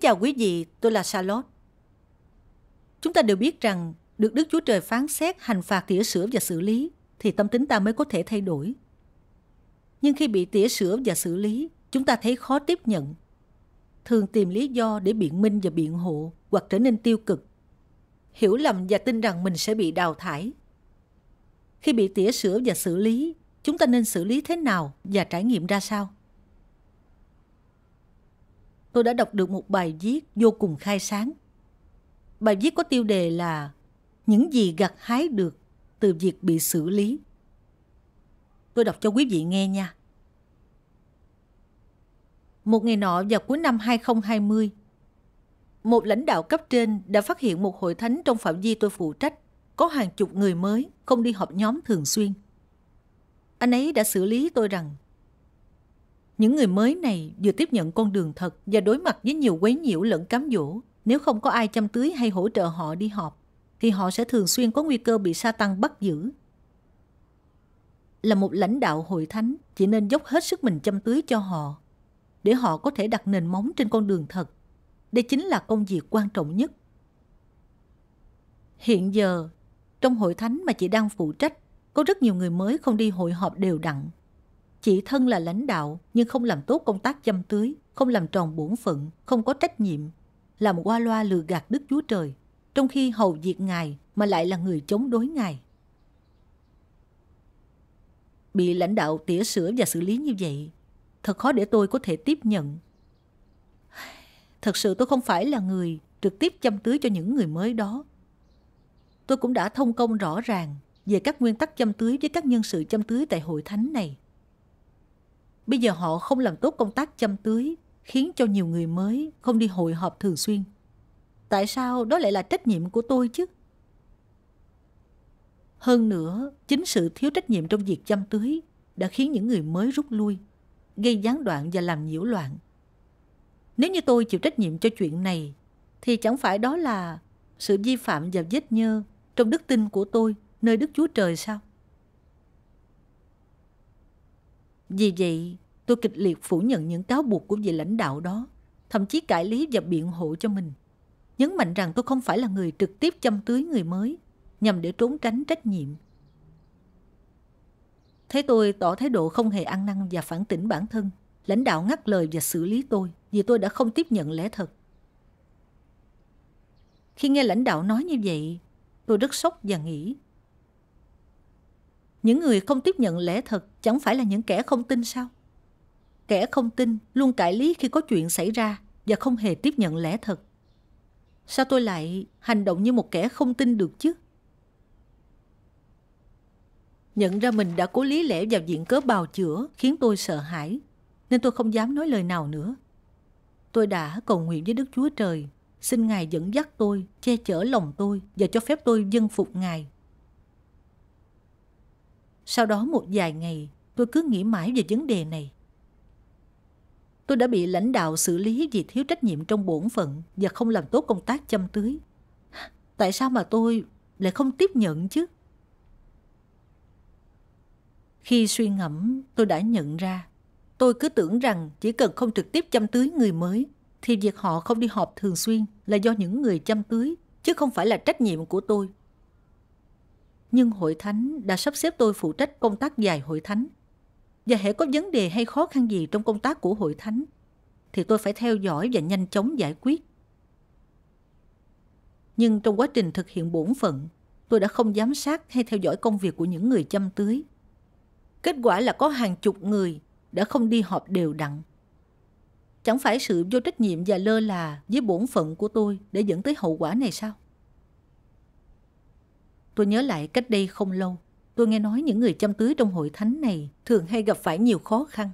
chào quý vị, tôi là Charlotte. Chúng ta đều biết rằng được Đức Chúa Trời phán xét, hành phạt, tỉa sửa và xử lý thì tâm tính ta mới có thể thay đổi. Nhưng khi bị tỉa sửa và xử lý, chúng ta thấy khó tiếp nhận. Thường tìm lý do để biện minh và biện hộ hoặc trở nên tiêu cực. Hiểu lầm và tin rằng mình sẽ bị đào thải. Khi bị tỉa sửa và xử lý, chúng ta nên xử lý thế nào và trải nghiệm ra sao? tôi đã đọc được một bài viết vô cùng khai sáng. Bài viết có tiêu đề là Những gì gặt hái được từ việc bị xử lý. Tôi đọc cho quý vị nghe nha. Một ngày nọ vào cuối năm 2020, một lãnh đạo cấp trên đã phát hiện một hội thánh trong phạm vi tôi phụ trách có hàng chục người mới không đi họp nhóm thường xuyên. Anh ấy đã xử lý tôi rằng những người mới này vừa tiếp nhận con đường thật và đối mặt với nhiều quấy nhiễu lẫn cám dỗ. Nếu không có ai chăm tưới hay hỗ trợ họ đi họp, thì họ sẽ thường xuyên có nguy cơ bị sa tăng bắt giữ. Là một lãnh đạo hội thánh, chỉ nên dốc hết sức mình chăm tưới cho họ, để họ có thể đặt nền móng trên con đường thật. Đây chính là công việc quan trọng nhất. Hiện giờ, trong hội thánh mà chị đang phụ trách, có rất nhiều người mới không đi hội họp đều đặn chỉ thân là lãnh đạo nhưng không làm tốt công tác chăm tưới, không làm tròn bổn phận, không có trách nhiệm, làm qua loa lừa gạt Đức Chúa Trời, trong khi hầu diệt Ngài mà lại là người chống đối Ngài. Bị lãnh đạo tỉa sửa và xử lý như vậy, thật khó để tôi có thể tiếp nhận. Thật sự tôi không phải là người trực tiếp chăm tưới cho những người mới đó. Tôi cũng đã thông công rõ ràng về các nguyên tắc chăm tưới với các nhân sự chăm tưới tại hội thánh này Bây giờ họ không làm tốt công tác chăm tưới, khiến cho nhiều người mới không đi hội họp thường xuyên. Tại sao đó lại là trách nhiệm của tôi chứ? Hơn nữa, chính sự thiếu trách nhiệm trong việc chăm tưới đã khiến những người mới rút lui, gây gián đoạn và làm nhiễu loạn. Nếu như tôi chịu trách nhiệm cho chuyện này, thì chẳng phải đó là sự vi phạm và vết nhơ trong đức tin của tôi nơi Đức Chúa Trời sao? Vì vậy, tôi kịch liệt phủ nhận những cáo buộc của vị lãnh đạo đó, thậm chí cải lý và biện hộ cho mình. Nhấn mạnh rằng tôi không phải là người trực tiếp chăm tưới người mới, nhằm để trốn tránh trách nhiệm. Thấy tôi tỏ thái độ không hề ăn năn và phản tỉnh bản thân, lãnh đạo ngắt lời và xử lý tôi vì tôi đã không tiếp nhận lẽ thật. Khi nghe lãnh đạo nói như vậy, tôi rất sốc và nghĩ những người không tiếp nhận lẽ thật chẳng phải là những kẻ không tin sao kẻ không tin luôn cãi lý khi có chuyện xảy ra và không hề tiếp nhận lẽ thật sao tôi lại hành động như một kẻ không tin được chứ nhận ra mình đã cố lý lẽ vào diện cớ bào chữa khiến tôi sợ hãi nên tôi không dám nói lời nào nữa tôi đã cầu nguyện với đức chúa trời xin ngài dẫn dắt tôi che chở lòng tôi và cho phép tôi dân phục ngài sau đó một vài ngày, tôi cứ nghĩ mãi về vấn đề này. Tôi đã bị lãnh đạo xử lý vì thiếu trách nhiệm trong bổn phận và không làm tốt công tác chăm tưới. Tại sao mà tôi lại không tiếp nhận chứ? Khi suy ngẫm, tôi đã nhận ra. Tôi cứ tưởng rằng chỉ cần không trực tiếp chăm tưới người mới, thì việc họ không đi họp thường xuyên là do những người chăm tưới, chứ không phải là trách nhiệm của tôi nhưng hội thánh đã sắp xếp tôi phụ trách công tác dài hội thánh. Và hệ có vấn đề hay khó khăn gì trong công tác của hội thánh, thì tôi phải theo dõi và nhanh chóng giải quyết. Nhưng trong quá trình thực hiện bổn phận, tôi đã không giám sát hay theo dõi công việc của những người chăm tưới. Kết quả là có hàng chục người đã không đi họp đều đặn. Chẳng phải sự vô trách nhiệm và lơ là với bổn phận của tôi để dẫn tới hậu quả này sao? Tôi nhớ lại cách đây không lâu, tôi nghe nói những người chăm tưới trong hội thánh này thường hay gặp phải nhiều khó khăn.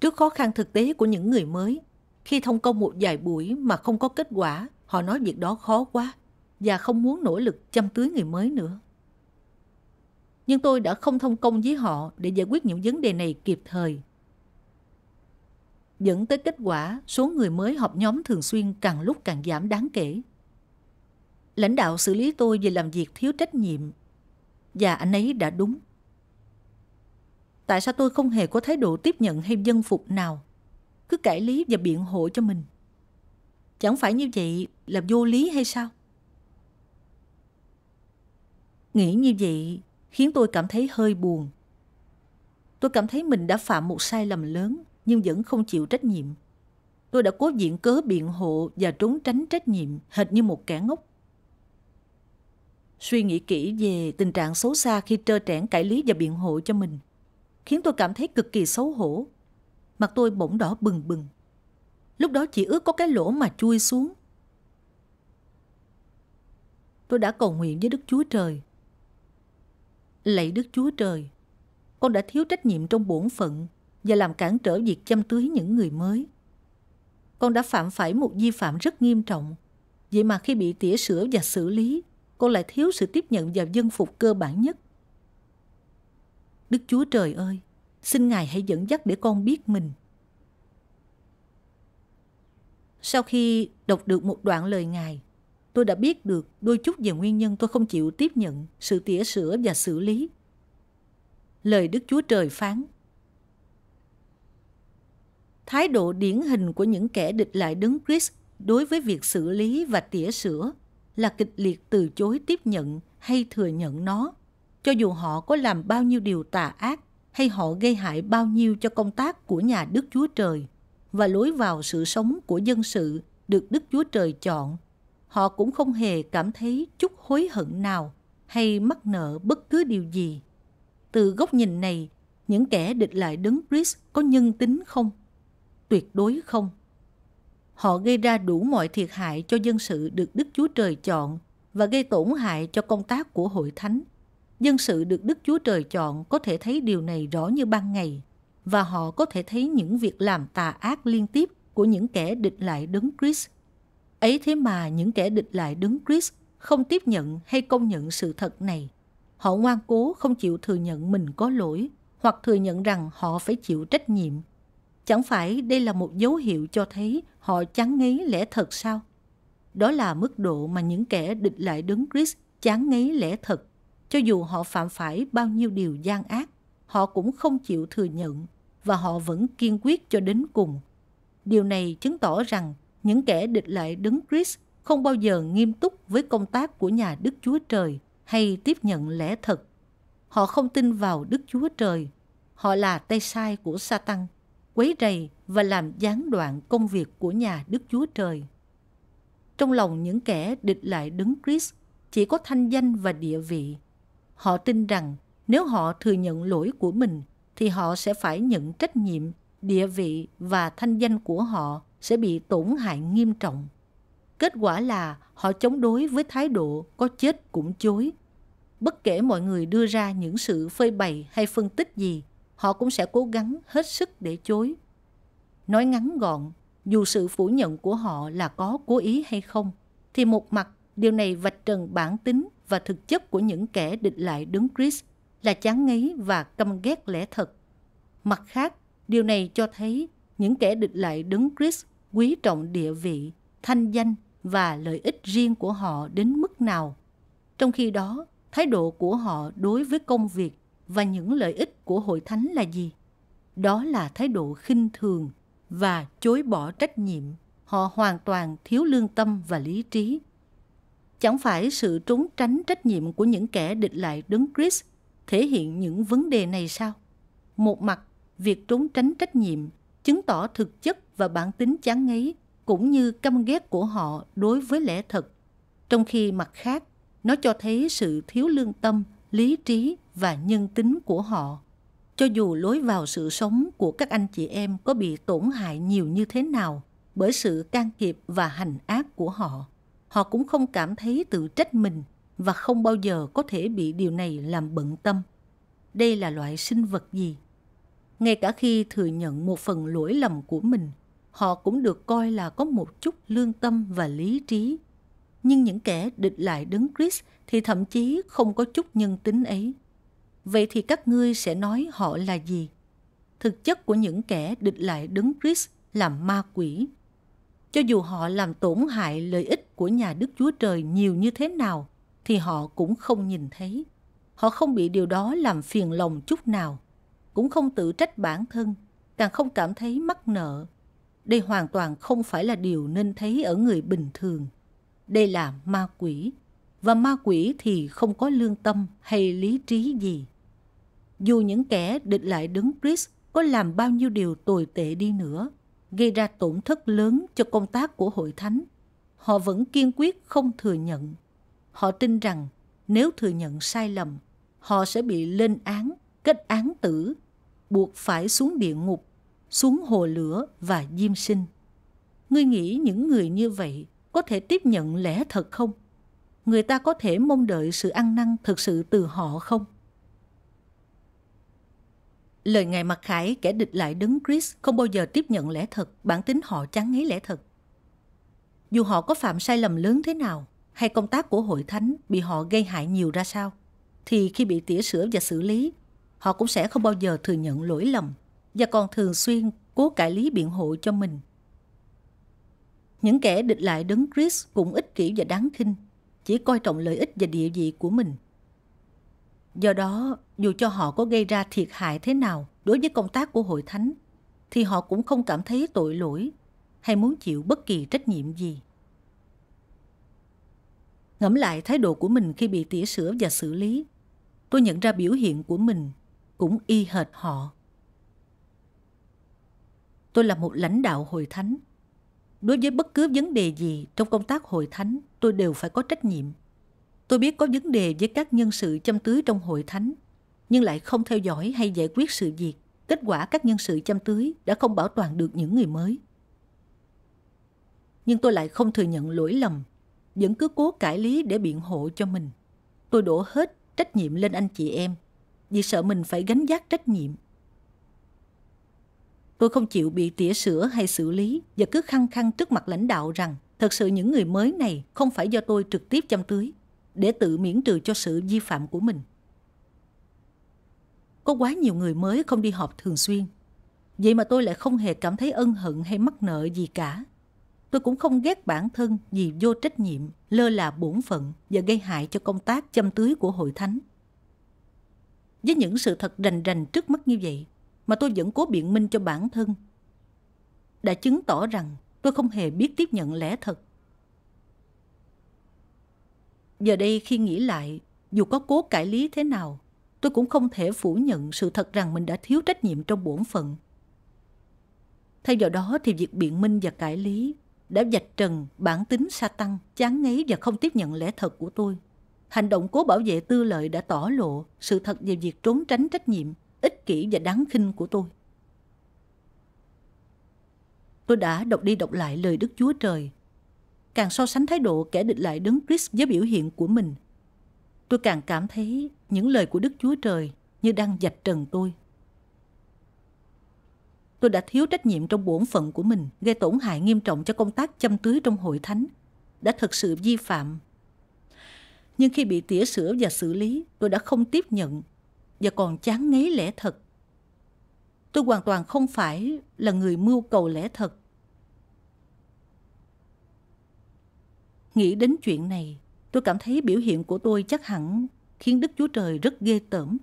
Trước khó khăn thực tế của những người mới, khi thông công một vài buổi mà không có kết quả, họ nói việc đó khó quá và không muốn nỗ lực chăm tưới người mới nữa. Nhưng tôi đã không thông công với họ để giải quyết những vấn đề này kịp thời. Dẫn tới kết quả, số người mới họp nhóm thường xuyên càng lúc càng giảm đáng kể lãnh đạo xử lý tôi về làm việc thiếu trách nhiệm và anh ấy đã đúng tại sao tôi không hề có thái độ tiếp nhận hay dân phục nào cứ cải lý và biện hộ cho mình chẳng phải như vậy là vô lý hay sao nghĩ như vậy khiến tôi cảm thấy hơi buồn tôi cảm thấy mình đã phạm một sai lầm lớn nhưng vẫn không chịu trách nhiệm tôi đã cố diện cớ biện hộ và trốn tránh trách nhiệm hệt như một kẻ ngốc Suy nghĩ kỹ về tình trạng xấu xa khi trơ trẽn cải lý và biện hộ cho mình, khiến tôi cảm thấy cực kỳ xấu hổ. Mặt tôi bỗng đỏ bừng bừng. Lúc đó chỉ ước có cái lỗ mà chui xuống. Tôi đã cầu nguyện với Đức Chúa Trời. Lạy Đức Chúa Trời, con đã thiếu trách nhiệm trong bổn phận và làm cản trở việc chăm tưới những người mới. Con đã phạm phải một vi phạm rất nghiêm trọng, vậy mà khi bị tỉa sửa và xử lý, cô lại thiếu sự tiếp nhận và dân phục cơ bản nhất. Đức Chúa Trời ơi, xin Ngài hãy dẫn dắt để con biết mình. Sau khi đọc được một đoạn lời Ngài, tôi đã biết được đôi chút về nguyên nhân tôi không chịu tiếp nhận sự tỉa sửa và xử lý. Lời Đức Chúa Trời phán Thái độ điển hình của những kẻ địch lại đứng Chris đối với việc xử lý và tỉa sửa là kịch liệt từ chối tiếp nhận hay thừa nhận nó cho dù họ có làm bao nhiêu điều tà ác hay họ gây hại bao nhiêu cho công tác của nhà Đức Chúa Trời và lối vào sự sống của dân sự được Đức Chúa Trời chọn, họ cũng không hề cảm thấy chút hối hận nào hay mắc nợ bất cứ điều gì. Từ góc nhìn này, những kẻ địch lại đấng Christ có nhân tính không? Tuyệt đối không. Họ gây ra đủ mọi thiệt hại cho dân sự được Đức Chúa Trời chọn và gây tổn hại cho công tác của hội thánh. Dân sự được Đức Chúa Trời chọn có thể thấy điều này rõ như ban ngày và họ có thể thấy những việc làm tà ác liên tiếp của những kẻ địch lại đấng Chris. Ấy thế mà những kẻ địch lại đấng Chris không tiếp nhận hay công nhận sự thật này. Họ ngoan cố không chịu thừa nhận mình có lỗi hoặc thừa nhận rằng họ phải chịu trách nhiệm Chẳng phải đây là một dấu hiệu cho thấy họ chán ngấy lẽ thật sao? Đó là mức độ mà những kẻ địch lại đứng Chris chán ngấy lẽ thật. Cho dù họ phạm phải bao nhiêu điều gian ác, họ cũng không chịu thừa nhận và họ vẫn kiên quyết cho đến cùng. Điều này chứng tỏ rằng những kẻ địch lại đứng Chris không bao giờ nghiêm túc với công tác của nhà Đức Chúa Trời hay tiếp nhận lẽ thật. Họ không tin vào Đức Chúa Trời. Họ là tay sai của Satan quấy rầy và làm gián đoạn công việc của nhà Đức Chúa Trời. Trong lòng những kẻ địch lại đứng Chris chỉ có thanh danh và địa vị. Họ tin rằng nếu họ thừa nhận lỗi của mình thì họ sẽ phải nhận trách nhiệm, địa vị và thanh danh của họ sẽ bị tổn hại nghiêm trọng. Kết quả là họ chống đối với thái độ có chết cũng chối. Bất kể mọi người đưa ra những sự phơi bày hay phân tích gì, họ cũng sẽ cố gắng hết sức để chối. Nói ngắn gọn, dù sự phủ nhận của họ là có cố ý hay không, thì một mặt điều này vạch trần bản tính và thực chất của những kẻ địch lại đứng Chris là chán ngấy và căm ghét lẽ thật. Mặt khác, điều này cho thấy những kẻ địch lại đứng Chris quý trọng địa vị, thanh danh và lợi ích riêng của họ đến mức nào. Trong khi đó, thái độ của họ đối với công việc và những lợi ích của hội thánh là gì đó là thái độ khinh thường và chối bỏ trách nhiệm họ hoàn toàn thiếu lương tâm và lý trí chẳng phải sự trốn tránh trách nhiệm của những kẻ địch lại đấng Chris thể hiện những vấn đề này sao một mặt việc trốn tránh trách nhiệm chứng tỏ thực chất và bản tính chán ngấy cũng như căm ghét của họ đối với lẽ thật trong khi mặt khác nó cho thấy sự thiếu lương tâm lý trí và nhân tính của họ cho dù lối vào sự sống của các anh chị em có bị tổn hại nhiều như thế nào bởi sự can thiệp và hành ác của họ họ cũng không cảm thấy tự trách mình và không bao giờ có thể bị điều này làm bận tâm đây là loại sinh vật gì ngay cả khi thừa nhận một phần lỗi lầm của mình họ cũng được coi là có một chút lương tâm và lý trí nhưng những kẻ địch lại đấng chris thì thậm chí không có chút nhân tính ấy Vậy thì các ngươi sẽ nói họ là gì? Thực chất của những kẻ địch lại đứng Christ làm ma quỷ. Cho dù họ làm tổn hại lợi ích của nhà Đức Chúa Trời nhiều như thế nào, thì họ cũng không nhìn thấy. Họ không bị điều đó làm phiền lòng chút nào, cũng không tự trách bản thân, càng không cảm thấy mắc nợ. Đây hoàn toàn không phải là điều nên thấy ở người bình thường. Đây là ma quỷ, và ma quỷ thì không có lương tâm hay lý trí gì dù những kẻ địch lại đứng Chris có làm bao nhiêu điều tồi tệ đi nữa, gây ra tổn thất lớn cho công tác của hội thánh, họ vẫn kiên quyết không thừa nhận. Họ tin rằng nếu thừa nhận sai lầm, họ sẽ bị lên án, kết án tử, buộc phải xuống địa ngục, xuống hồ lửa và diêm sinh. Ngươi nghĩ những người như vậy có thể tiếp nhận lẽ thật không? Người ta có thể mong đợi sự ăn năn thực sự từ họ không? Lời ngài mặc khải kẻ địch lại đứng Chris không bao giờ tiếp nhận lẽ thật, bản tính họ chán ngấy lẽ thật. Dù họ có phạm sai lầm lớn thế nào, hay công tác của hội thánh bị họ gây hại nhiều ra sao, thì khi bị tỉa sửa và xử lý, họ cũng sẽ không bao giờ thừa nhận lỗi lầm và còn thường xuyên cố cải lý biện hộ cho mình. Những kẻ địch lại đứng Chris cũng ích kỷ và đáng khinh, chỉ coi trọng lợi ích và địa vị của mình. Do đó, dù cho họ có gây ra thiệt hại thế nào đối với công tác của hội thánh, thì họ cũng không cảm thấy tội lỗi hay muốn chịu bất kỳ trách nhiệm gì. Ngẫm lại thái độ của mình khi bị tỉa sửa và xử lý, tôi nhận ra biểu hiện của mình cũng y hệt họ. Tôi là một lãnh đạo hội thánh. Đối với bất cứ vấn đề gì trong công tác hội thánh, tôi đều phải có trách nhiệm. Tôi biết có vấn đề với các nhân sự chăm tưới trong hội thánh, nhưng lại không theo dõi hay giải quyết sự việc. Kết quả các nhân sự chăm tưới đã không bảo toàn được những người mới. Nhưng tôi lại không thừa nhận lỗi lầm, vẫn cứ cố cải lý để biện hộ cho mình. Tôi đổ hết trách nhiệm lên anh chị em, vì sợ mình phải gánh vác trách nhiệm. Tôi không chịu bị tỉa sửa hay xử lý và cứ khăng khăng trước mặt lãnh đạo rằng thật sự những người mới này không phải do tôi trực tiếp chăm tưới để tự miễn trừ cho sự vi phạm của mình. Có quá nhiều người mới không đi họp thường xuyên. Vậy mà tôi lại không hề cảm thấy ân hận hay mắc nợ gì cả. Tôi cũng không ghét bản thân vì vô trách nhiệm, lơ là bổn phận và gây hại cho công tác chăm tưới của hội thánh. Với những sự thật rành rành trước mắt như vậy mà tôi vẫn cố biện minh cho bản thân. Đã chứng tỏ rằng tôi không hề biết tiếp nhận lẽ thật Giờ đây khi nghĩ lại, dù có cố cải lý thế nào, tôi cũng không thể phủ nhận sự thật rằng mình đã thiếu trách nhiệm trong bổn phận. Thay vào đó thì việc biện minh và cải lý đã vạch trần bản tính sa tăng, chán ngấy và không tiếp nhận lẽ thật của tôi. Hành động cố bảo vệ tư lợi đã tỏ lộ sự thật về việc trốn tránh trách nhiệm, ích kỷ và đáng khinh của tôi. Tôi đã đọc đi đọc lại lời Đức Chúa Trời càng so sánh thái độ kẻ địch lại đứng Christ với biểu hiện của mình. Tôi càng cảm thấy những lời của Đức Chúa Trời như đang dạch trần tôi. Tôi đã thiếu trách nhiệm trong bổn phận của mình, gây tổn hại nghiêm trọng cho công tác chăm tưới trong hội thánh, đã thực sự vi phạm. Nhưng khi bị tỉa sửa và xử lý, tôi đã không tiếp nhận và còn chán ngấy lẽ thật. Tôi hoàn toàn không phải là người mưu cầu lẽ thật Nghĩ đến chuyện này, tôi cảm thấy biểu hiện của tôi chắc hẳn khiến Đức Chúa Trời rất ghê tởm.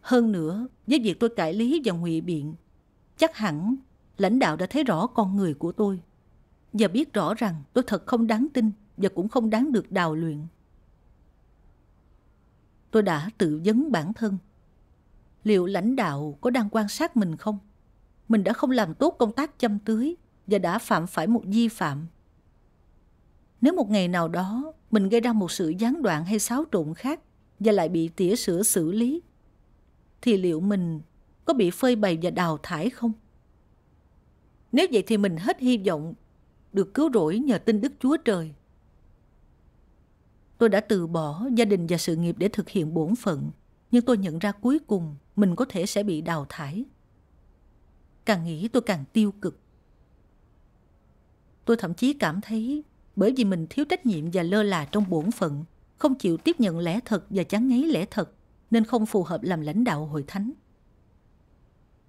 Hơn nữa, với việc tôi cải lý và ngụy biện, chắc hẳn lãnh đạo đã thấy rõ con người của tôi và biết rõ rằng tôi thật không đáng tin và cũng không đáng được đào luyện. Tôi đã tự vấn bản thân. Liệu lãnh đạo có đang quan sát mình không? Mình đã không làm tốt công tác chăm tưới và đã phạm phải một vi phạm nếu một ngày nào đó mình gây ra một sự gián đoạn hay xáo trộn khác và lại bị tỉa sửa xử lý thì liệu mình có bị phơi bày và đào thải không nếu vậy thì mình hết hy vọng được cứu rỗi nhờ tin đức chúa trời tôi đã từ bỏ gia đình và sự nghiệp để thực hiện bổn phận nhưng tôi nhận ra cuối cùng mình có thể sẽ bị đào thải càng nghĩ tôi càng tiêu cực tôi thậm chí cảm thấy bởi vì mình thiếu trách nhiệm và lơ là trong bổn phận, không chịu tiếp nhận lẽ thật và chán ngấy lẽ thật, nên không phù hợp làm lãnh đạo hội thánh.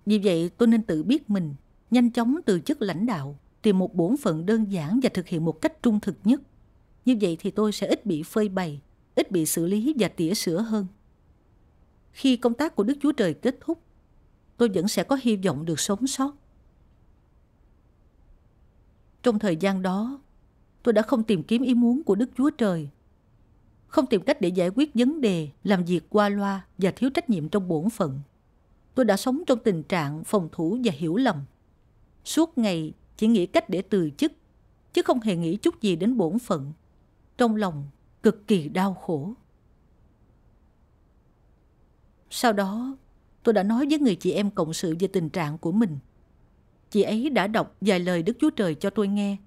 Vì vậy, tôi nên tự biết mình, nhanh chóng từ chức lãnh đạo, tìm một bổn phận đơn giản và thực hiện một cách trung thực nhất. Như vậy thì tôi sẽ ít bị phơi bày, ít bị xử lý và tỉa sửa hơn. Khi công tác của Đức Chúa Trời kết thúc, tôi vẫn sẽ có hy vọng được sống sót. Trong thời gian đó, tôi đã không tìm kiếm ý muốn của Đức Chúa Trời. Không tìm cách để giải quyết vấn đề, làm việc qua loa và thiếu trách nhiệm trong bổn phận. Tôi đã sống trong tình trạng phòng thủ và hiểu lầm. Suốt ngày chỉ nghĩ cách để từ chức, chứ không hề nghĩ chút gì đến bổn phận. Trong lòng cực kỳ đau khổ. Sau đó, tôi đã nói với người chị em cộng sự về tình trạng của mình. Chị ấy đã đọc vài lời Đức Chúa Trời cho tôi nghe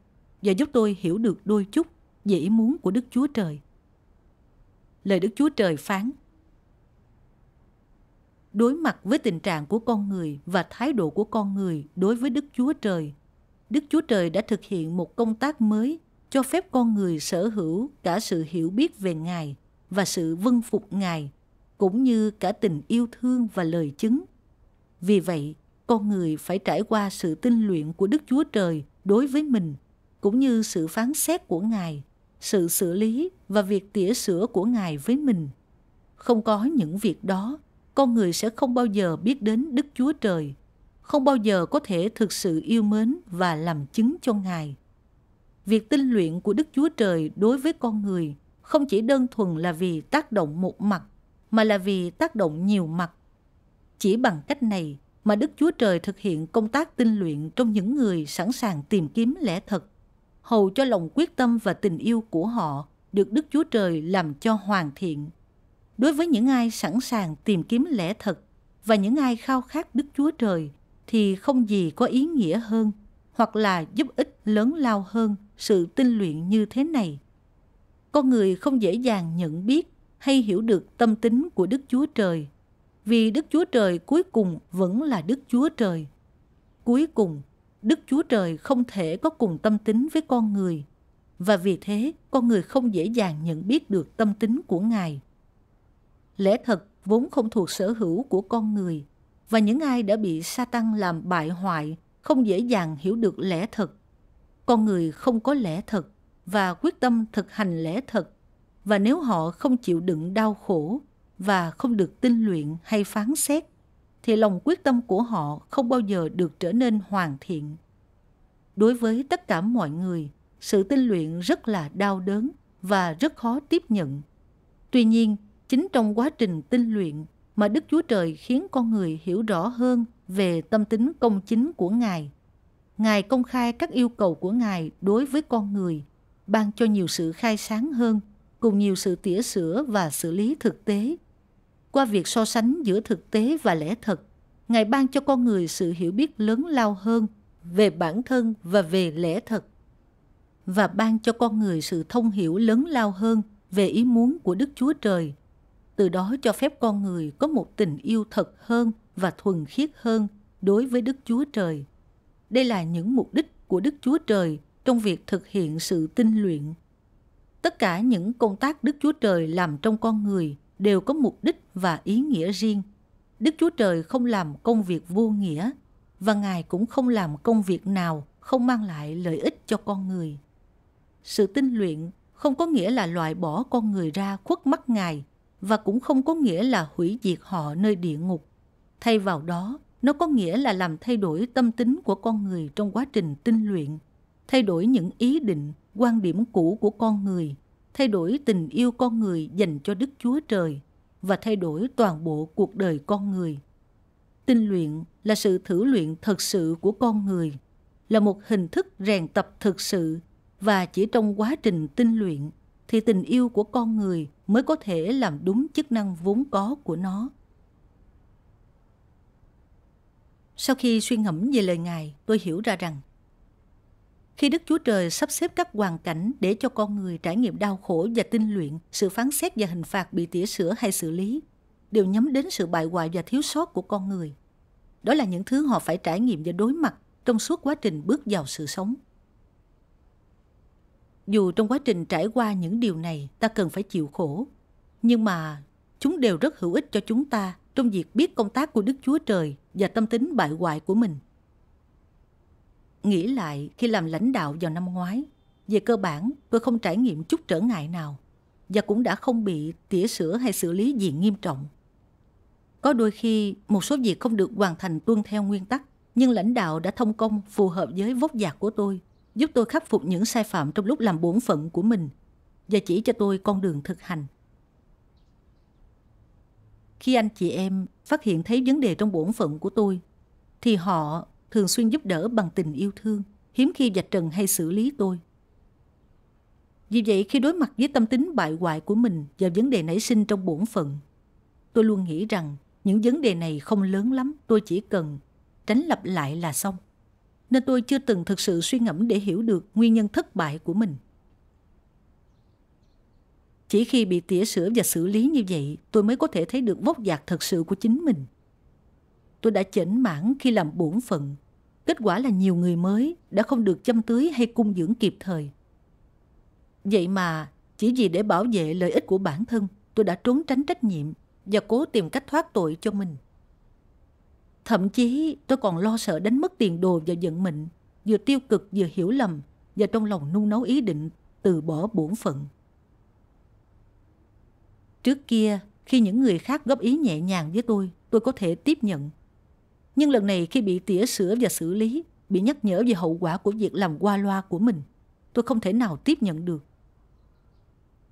và giúp tôi hiểu được đôi chút về ý muốn của Đức Chúa Trời. Lời Đức Chúa Trời phán Đối mặt với tình trạng của con người và thái độ của con người đối với Đức Chúa Trời, Đức Chúa Trời đã thực hiện một công tác mới cho phép con người sở hữu cả sự hiểu biết về Ngài và sự vâng phục Ngài, cũng như cả tình yêu thương và lời chứng. Vì vậy, con người phải trải qua sự tinh luyện của Đức Chúa Trời đối với mình – cũng như sự phán xét của Ngài, sự xử lý và việc tỉa sửa của Ngài với mình. Không có những việc đó, con người sẽ không bao giờ biết đến Đức Chúa Trời, không bao giờ có thể thực sự yêu mến và làm chứng cho Ngài. Việc tinh luyện của Đức Chúa Trời đối với con người không chỉ đơn thuần là vì tác động một mặt, mà là vì tác động nhiều mặt. Chỉ bằng cách này mà Đức Chúa Trời thực hiện công tác tinh luyện trong những người sẵn sàng tìm kiếm lẽ thật hầu cho lòng quyết tâm và tình yêu của họ được Đức Chúa Trời làm cho hoàn thiện. Đối với những ai sẵn sàng tìm kiếm lẽ thật và những ai khao khát Đức Chúa Trời thì không gì có ý nghĩa hơn hoặc là giúp ích lớn lao hơn sự tinh luyện như thế này. Con người không dễ dàng nhận biết hay hiểu được tâm tính của Đức Chúa Trời vì Đức Chúa Trời cuối cùng vẫn là Đức Chúa Trời. Cuối cùng, Đức Chúa Trời không thể có cùng tâm tính với con người, và vì thế con người không dễ dàng nhận biết được tâm tính của Ngài. Lẽ thật vốn không thuộc sở hữu của con người, và những ai đã bị Satan làm bại hoại không dễ dàng hiểu được lẽ thật. Con người không có lẽ thật và quyết tâm thực hành lẽ thật, và nếu họ không chịu đựng đau khổ và không được tinh luyện hay phán xét thì lòng quyết tâm của họ không bao giờ được trở nên hoàn thiện. Đối với tất cả mọi người, sự tinh luyện rất là đau đớn và rất khó tiếp nhận. Tuy nhiên, chính trong quá trình tinh luyện mà Đức Chúa Trời khiến con người hiểu rõ hơn về tâm tính công chính của Ngài. Ngài công khai các yêu cầu của Ngài đối với con người, ban cho nhiều sự khai sáng hơn, cùng nhiều sự tỉa sửa và xử lý thực tế qua việc so sánh giữa thực tế và lẽ thật ngài ban cho con người sự hiểu biết lớn lao hơn về bản thân và về lẽ thật và ban cho con người sự thông hiểu lớn lao hơn về ý muốn của đức chúa trời từ đó cho phép con người có một tình yêu thật hơn và thuần khiết hơn đối với đức chúa trời đây là những mục đích của đức chúa trời trong việc thực hiện sự tinh luyện tất cả những công tác đức chúa trời làm trong con người đều có mục đích và ý nghĩa riêng. Đức Chúa Trời không làm công việc vô nghĩa và Ngài cũng không làm công việc nào không mang lại lợi ích cho con người. Sự tinh luyện không có nghĩa là loại bỏ con người ra khuất mắt Ngài và cũng không có nghĩa là hủy diệt họ nơi địa ngục. Thay vào đó, nó có nghĩa là làm thay đổi tâm tính của con người trong quá trình tinh luyện, thay đổi những ý định, quan điểm cũ của con người, thay đổi tình yêu con người dành cho Đức Chúa Trời – và thay đổi toàn bộ cuộc đời con người. Tinh luyện là sự thử luyện thật sự của con người, là một hình thức rèn tập thực sự và chỉ trong quá trình tinh luyện thì tình yêu của con người mới có thể làm đúng chức năng vốn có của nó. Sau khi suy ngẫm về lời Ngài, tôi hiểu ra rằng khi Đức Chúa Trời sắp xếp các hoàn cảnh để cho con người trải nghiệm đau khổ và tinh luyện, sự phán xét và hình phạt bị tỉa sửa hay xử lý đều nhắm đến sự bại hoại và thiếu sót của con người. Đó là những thứ họ phải trải nghiệm và đối mặt trong suốt quá trình bước vào sự sống. Dù trong quá trình trải qua những điều này ta cần phải chịu khổ, nhưng mà chúng đều rất hữu ích cho chúng ta trong việc biết công tác của Đức Chúa Trời và tâm tính bại hoại của mình. Nghĩ lại khi làm lãnh đạo vào năm ngoái, về cơ bản tôi không trải nghiệm chút trở ngại nào và cũng đã không bị tỉa sửa hay xử lý gì nghiêm trọng. Có đôi khi một số việc không được hoàn thành tuân theo nguyên tắc nhưng lãnh đạo đã thông công phù hợp với vóc dạc của tôi giúp tôi khắc phục những sai phạm trong lúc làm bổn phận của mình và chỉ cho tôi con đường thực hành. Khi anh chị em phát hiện thấy vấn đề trong bổn phận của tôi thì họ thường xuyên giúp đỡ bằng tình yêu thương, hiếm khi vạch trần hay xử lý tôi. Vì vậy khi đối mặt với tâm tính bại hoại của mình và vấn đề nảy sinh trong bổn phận, tôi luôn nghĩ rằng những vấn đề này không lớn lắm, tôi chỉ cần tránh lặp lại là xong. Nên tôi chưa từng thực sự suy ngẫm để hiểu được nguyên nhân thất bại của mình. Chỉ khi bị tỉa sửa và xử lý như vậy, tôi mới có thể thấy được vóc dạc thật sự của chính mình tôi đã chỉnh mãn khi làm bổn phận. Kết quả là nhiều người mới đã không được chăm tưới hay cung dưỡng kịp thời. Vậy mà, chỉ vì để bảo vệ lợi ích của bản thân, tôi đã trốn tránh trách nhiệm và cố tìm cách thoát tội cho mình. Thậm chí tôi còn lo sợ đánh mất tiền đồ và giận mệnh, vừa tiêu cực vừa hiểu lầm và trong lòng nung nấu ý định từ bỏ bổn phận. Trước kia, khi những người khác góp ý nhẹ nhàng với tôi, tôi có thể tiếp nhận. Nhưng lần này khi bị tỉa sửa và xử lý, bị nhắc nhở về hậu quả của việc làm qua loa của mình, tôi không thể nào tiếp nhận được.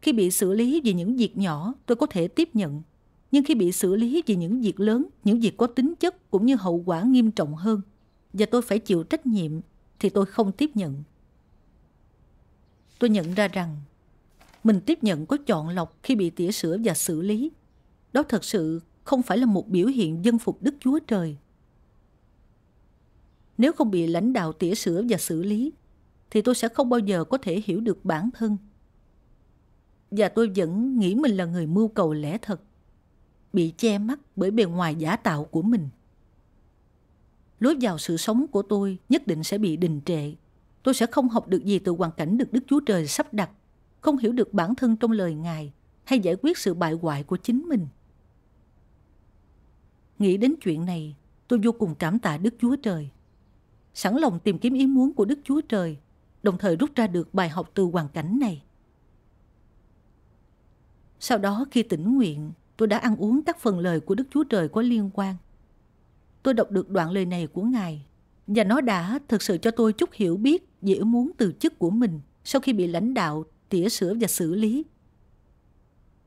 Khi bị xử lý vì những việc nhỏ, tôi có thể tiếp nhận. Nhưng khi bị xử lý vì những việc lớn, những việc có tính chất cũng như hậu quả nghiêm trọng hơn, và tôi phải chịu trách nhiệm, thì tôi không tiếp nhận. Tôi nhận ra rằng, mình tiếp nhận có chọn lọc khi bị tỉa sửa và xử lý. Đó thật sự không phải là một biểu hiện dân phục Đức Chúa Trời nếu không bị lãnh đạo tỉa sửa và xử lý thì tôi sẽ không bao giờ có thể hiểu được bản thân và tôi vẫn nghĩ mình là người mưu cầu lẽ thật bị che mắt bởi bề ngoài giả tạo của mình lối vào sự sống của tôi nhất định sẽ bị đình trệ tôi sẽ không học được gì từ hoàn cảnh được đức chúa trời sắp đặt không hiểu được bản thân trong lời ngài hay giải quyết sự bại hoại của chính mình nghĩ đến chuyện này tôi vô cùng cảm tạ đức chúa trời sẵn lòng tìm kiếm ý muốn của Đức Chúa Trời, đồng thời rút ra được bài học từ hoàn cảnh này. Sau đó khi tỉnh nguyện, tôi đã ăn uống các phần lời của Đức Chúa Trời có liên quan. Tôi đọc được đoạn lời này của Ngài và nó đã thực sự cho tôi chút hiểu biết về ý muốn từ chức của mình sau khi bị lãnh đạo tỉa sửa và xử lý.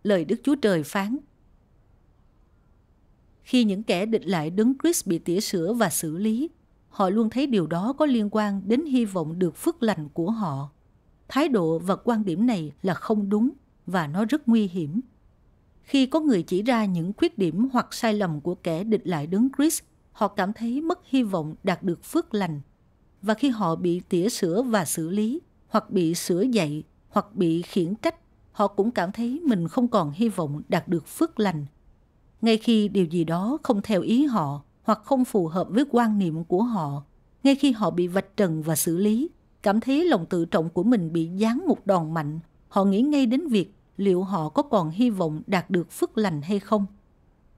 Lời Đức Chúa Trời phán Khi những kẻ địch lại đứng Chris bị tỉa sửa và xử lý, họ luôn thấy điều đó có liên quan đến hy vọng được phước lành của họ. Thái độ và quan điểm này là không đúng và nó rất nguy hiểm. Khi có người chỉ ra những khuyết điểm hoặc sai lầm của kẻ địch lại đứng Chris, họ cảm thấy mất hy vọng đạt được phước lành. Và khi họ bị tỉa sửa và xử lý, hoặc bị sửa dạy, hoặc bị khiển trách, họ cũng cảm thấy mình không còn hy vọng đạt được phước lành. Ngay khi điều gì đó không theo ý họ, hoặc không phù hợp với quan niệm của họ ngay khi họ bị vạch trần và xử lý cảm thấy lòng tự trọng của mình bị giáng một đòn mạnh họ nghĩ ngay đến việc liệu họ có còn hy vọng đạt được phước lành hay không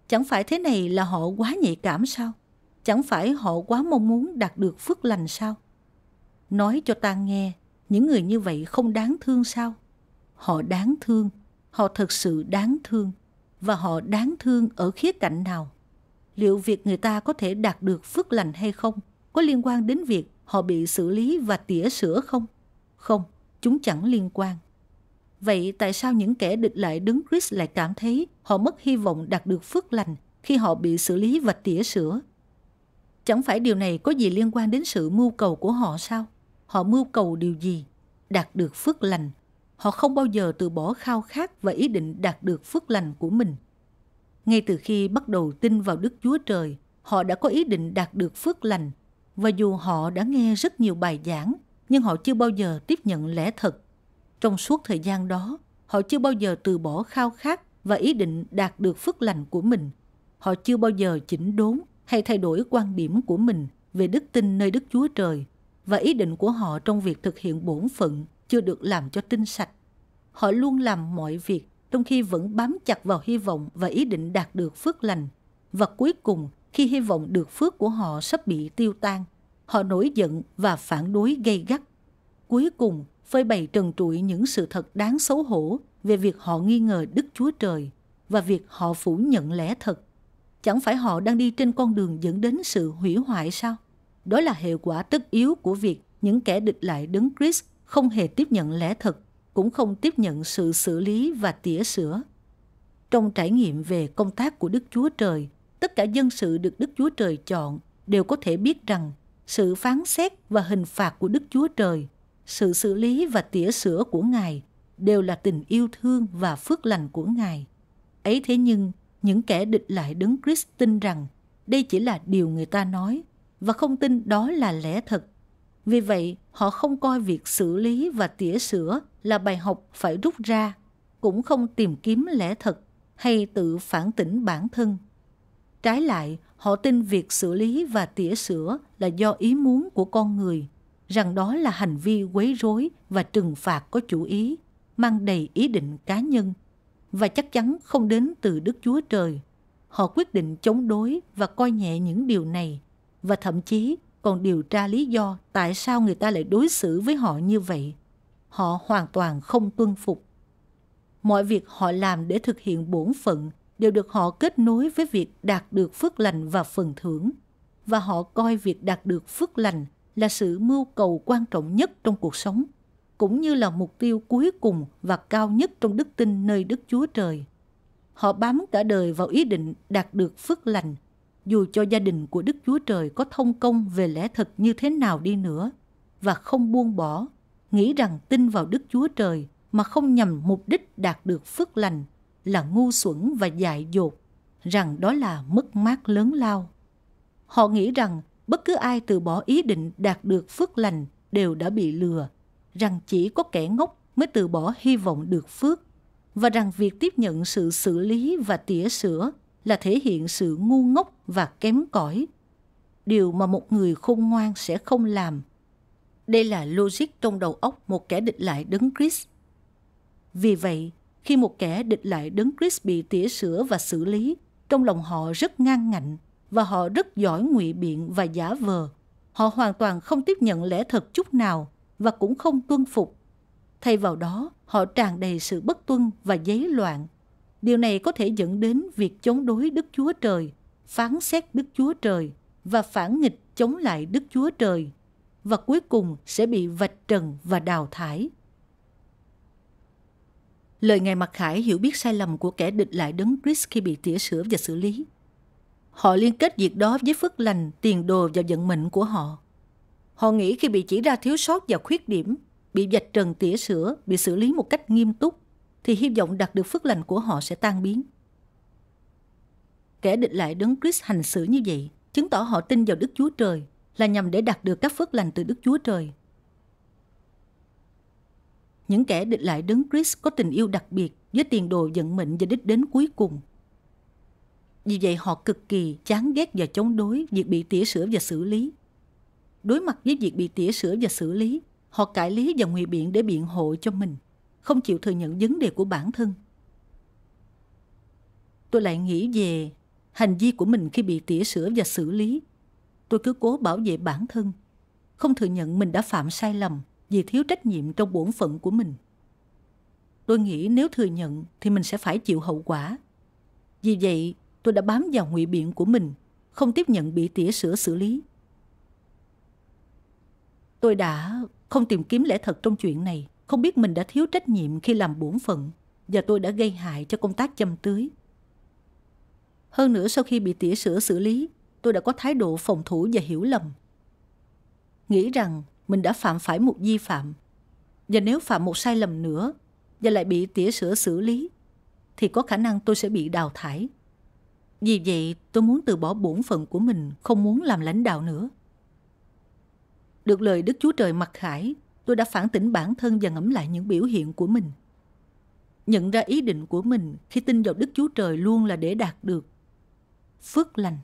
chẳng phải thế này là họ quá nhạy cảm sao chẳng phải họ quá mong muốn đạt được phước lành sao nói cho ta nghe những người như vậy không đáng thương sao họ đáng thương họ thật sự đáng thương và họ đáng thương ở khía cạnh nào liệu việc người ta có thể đạt được phước lành hay không có liên quan đến việc họ bị xử lý và tỉa sửa không? Không, chúng chẳng liên quan. Vậy tại sao những kẻ địch lại đứng Chris lại cảm thấy họ mất hy vọng đạt được phước lành khi họ bị xử lý và tỉa sửa? Chẳng phải điều này có gì liên quan đến sự mưu cầu của họ sao? Họ mưu cầu điều gì? Đạt được phước lành. Họ không bao giờ từ bỏ khao khát và ý định đạt được phước lành của mình. Ngay từ khi bắt đầu tin vào Đức Chúa Trời, họ đã có ý định đạt được phước lành. Và dù họ đã nghe rất nhiều bài giảng, nhưng họ chưa bao giờ tiếp nhận lẽ thật. Trong suốt thời gian đó, họ chưa bao giờ từ bỏ khao khát và ý định đạt được phước lành của mình. Họ chưa bao giờ chỉnh đốn hay thay đổi quan điểm của mình về đức tin nơi Đức Chúa Trời và ý định của họ trong việc thực hiện bổn phận chưa được làm cho tinh sạch. Họ luôn làm mọi việc trong khi vẫn bám chặt vào hy vọng và ý định đạt được phước lành. Và cuối cùng, khi hy vọng được phước của họ sắp bị tiêu tan, họ nổi giận và phản đối gây gắt. Cuối cùng, phơi bày trần trụi những sự thật đáng xấu hổ về việc họ nghi ngờ Đức Chúa Trời và việc họ phủ nhận lẽ thật. Chẳng phải họ đang đi trên con đường dẫn đến sự hủy hoại sao? Đó là hệ quả tất yếu của việc những kẻ địch lại đấng Chris không hề tiếp nhận lẽ thật cũng không tiếp nhận sự xử lý và tỉa sửa. Trong trải nghiệm về công tác của Đức Chúa Trời, tất cả dân sự được Đức Chúa Trời chọn đều có thể biết rằng sự phán xét và hình phạt của Đức Chúa Trời, sự xử lý và tỉa sửa của Ngài đều là tình yêu thương và phước lành của Ngài. Ấy thế nhưng, những kẻ địch lại đứng Christ tin rằng đây chỉ là điều người ta nói và không tin đó là lẽ thật vì vậy, họ không coi việc xử lý và tỉa sửa là bài học phải rút ra, cũng không tìm kiếm lẽ thật hay tự phản tỉnh bản thân. Trái lại, họ tin việc xử lý và tỉa sửa là do ý muốn của con người, rằng đó là hành vi quấy rối và trừng phạt có chủ ý, mang đầy ý định cá nhân và chắc chắn không đến từ Đức Chúa Trời. Họ quyết định chống đối và coi nhẹ những điều này và thậm chí còn điều tra lý do tại sao người ta lại đối xử với họ như vậy. Họ hoàn toàn không tuân phục. Mọi việc họ làm để thực hiện bổn phận đều được họ kết nối với việc đạt được phước lành và phần thưởng. Và họ coi việc đạt được phước lành là sự mưu cầu quan trọng nhất trong cuộc sống, cũng như là mục tiêu cuối cùng và cao nhất trong đức tin nơi Đức Chúa Trời. Họ bám cả đời vào ý định đạt được phước lành dù cho gia đình của Đức Chúa Trời có thông công về lẽ thật như thế nào đi nữa, và không buông bỏ, nghĩ rằng tin vào Đức Chúa Trời mà không nhằm mục đích đạt được phước lành là ngu xuẩn và dại dột, rằng đó là mất mát lớn lao. Họ nghĩ rằng bất cứ ai từ bỏ ý định đạt được phước lành đều đã bị lừa, rằng chỉ có kẻ ngốc mới từ bỏ hy vọng được phước, và rằng việc tiếp nhận sự xử lý và tỉa sửa là thể hiện sự ngu ngốc và kém cỏi điều mà một người khôn ngoan sẽ không làm đây là logic trong đầu óc một kẻ địch lại đấng Chris. Vì vậy, khi một kẻ địch lại đấng Chris bị tỉa sửa và xử lý, trong lòng họ rất ngang ngạnh và họ rất giỏi ngụy biện và giả vờ. Họ hoàn toàn không tiếp nhận lẽ thật chút nào và cũng không tuân phục. Thay vào đó, họ tràn đầy sự bất tuân và giấy loạn Điều này có thể dẫn đến việc chống đối Đức Chúa Trời, phán xét Đức Chúa Trời và phản nghịch chống lại Đức Chúa Trời và cuối cùng sẽ bị vạch trần và đào thải. Lời Ngài Mặc Khải hiểu biết sai lầm của kẻ địch lại đấng Chris khi bị tỉa sửa và xử lý. Họ liên kết việc đó với phước lành, tiền đồ và vận mệnh của họ. Họ nghĩ khi bị chỉ ra thiếu sót và khuyết điểm, bị vạch trần tỉa sửa, bị xử lý một cách nghiêm túc, thì hy vọng đạt được phước lành của họ sẽ tan biến. Kẻ địch lại đấng Chris hành xử như vậy, chứng tỏ họ tin vào Đức Chúa Trời là nhằm để đạt được các phước lành từ Đức Chúa Trời. Những kẻ địch lại đấng Chris có tình yêu đặc biệt với tiền đồ vận mệnh và đích đến cuối cùng. Vì vậy họ cực kỳ chán ghét và chống đối việc bị tỉa sửa và xử lý. Đối mặt với việc bị tỉa sửa và xử lý, họ cải lý và ngụy biện để biện hộ cho mình không chịu thừa nhận vấn đề của bản thân tôi lại nghĩ về hành vi của mình khi bị tỉa sửa và xử lý tôi cứ cố bảo vệ bản thân không thừa nhận mình đã phạm sai lầm vì thiếu trách nhiệm trong bổn phận của mình tôi nghĩ nếu thừa nhận thì mình sẽ phải chịu hậu quả vì vậy tôi đã bám vào ngụy biện của mình không tiếp nhận bị tỉa sửa xử lý tôi đã không tìm kiếm lẽ thật trong chuyện này không biết mình đã thiếu trách nhiệm khi làm bổn phận và tôi đã gây hại cho công tác chăm tưới. Hơn nữa sau khi bị tỉa sửa xử lý, tôi đã có thái độ phòng thủ và hiểu lầm. Nghĩ rằng mình đã phạm phải một vi phạm và nếu phạm một sai lầm nữa và lại bị tỉa sửa xử lý thì có khả năng tôi sẽ bị đào thải. Vì vậy, tôi muốn từ bỏ bổn phận của mình, không muốn làm lãnh đạo nữa. Được lời Đức Chúa Trời mặc khải, tôi đã phản tỉnh bản thân và ngẫm lại những biểu hiện của mình. Nhận ra ý định của mình khi tin vào Đức Chúa Trời luôn là để đạt được phước lành.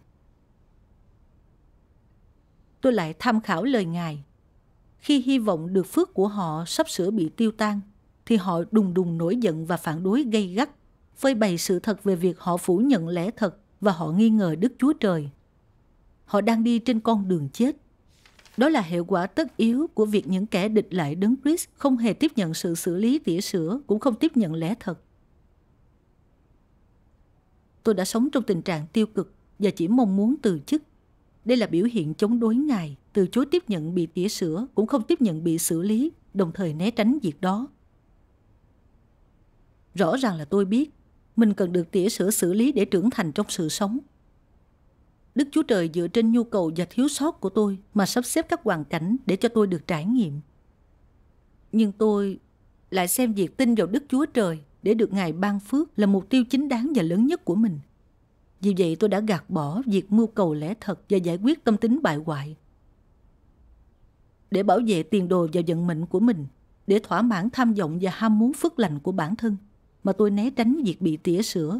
Tôi lại tham khảo lời Ngài. Khi hy vọng được phước của họ sắp sửa bị tiêu tan, thì họ đùng đùng nổi giận và phản đối gây gắt, phơi bày sự thật về việc họ phủ nhận lẽ thật và họ nghi ngờ Đức Chúa Trời. Họ đang đi trên con đường chết – đó là hiệu quả tất yếu của việc những kẻ địch lại đứng Chris không hề tiếp nhận sự xử lý tỉa sữa, cũng không tiếp nhận lẽ thật. Tôi đã sống trong tình trạng tiêu cực và chỉ mong muốn từ chức. Đây là biểu hiện chống đối ngài, từ chối tiếp nhận bị tỉa sữa, cũng không tiếp nhận bị xử lý, đồng thời né tránh việc đó. Rõ ràng là tôi biết, mình cần được tỉa sữa xử lý để trưởng thành trong sự sống. Đức Chúa Trời dựa trên nhu cầu và thiếu sót của tôi mà sắp xếp các hoàn cảnh để cho tôi được trải nghiệm. Nhưng tôi lại xem việc tin vào Đức Chúa Trời để được Ngài ban phước là mục tiêu chính đáng và lớn nhất của mình. Vì vậy tôi đã gạt bỏ việc mưu cầu lẽ thật và giải quyết tâm tính bại hoại. Để bảo vệ tiền đồ và vận mệnh của mình, để thỏa mãn tham vọng và ham muốn phước lành của bản thân, mà tôi né tránh việc bị tỉa sửa